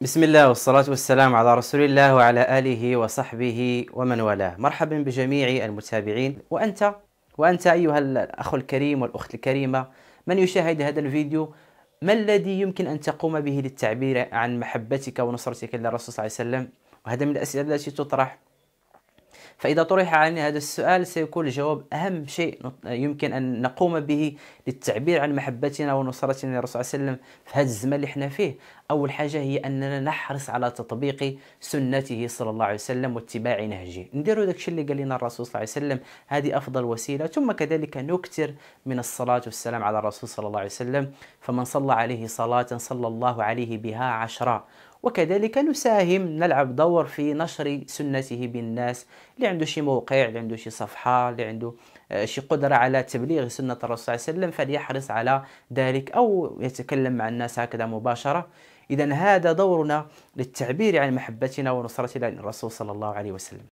بسم الله والصلاة والسلام على رسول الله وعلى آله وصحبه ومن والاه مرحبا بجميع المتابعين وأنت وأنت أيها الأخ الكريم والأخت الكريمة من يشاهد هذا الفيديو ما الذي يمكن أن تقوم به للتعبير عن محبتك ونصرتك للرسول صلى الله عليه وسلم وهذا من الأسئلة التي تطرح فإذا طرح علينا هذا السؤال سيكون الجواب أهم شيء يمكن أن نقوم به للتعبير عن محبتنا ونصرتنا للرسول صلى الله عليه وسلم في هذا الزمن اللي احنا فيه أول حاجة هي أننا نحرص على تطبيق سنته صلى الله عليه وسلم واتباع نهجه نديروا داكشي اللي قال لنا الرسول صلى الله عليه وسلم هذه أفضل وسيلة ثم كذلك نكثر من الصلاة والسلام على الرسول صلى الله عليه وسلم فمن صلى عليه صلاة صلى الله عليه بها عشرة وكذلك نساهم نلعب دور في نشر سنته بالناس اللي عنده شي موقع اللي عنده شي صفحة اللي عنده آه، شي قدرة على تبليغ سنة الرسول صلى الله عليه وسلم فليحرص على ذلك أو يتكلم مع الناس هكذا مباشرة إذا هذا دورنا للتعبير عن محبتنا ونصرتنا للرسول صلى الله عليه وسلم